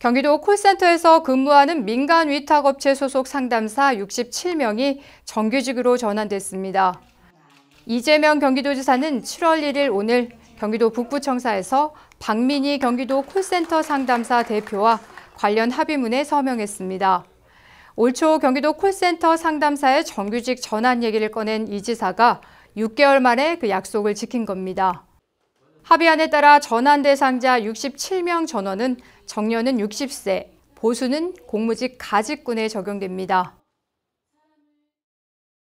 경기도 콜센터에서 근무하는 민간 위탁업체 소속 상담사 67명이 정규직으로 전환됐습니다. 이재명 경기도지사는 7월 1일 오늘 경기도 북부청사에서 박민희 경기도 콜센터 상담사 대표와 관련 합의문에 서명했습니다. 올 초 경기도 콜센터 상담사의 정규직 전환 얘기를 꺼낸 이 지사가 6개월 만에 그 약속을 지킨 겁니다. 합의안에 따라 전환 대상자 67명 전원은 정년은 60세, 보수는 공무직 가직군에 적용됩니다.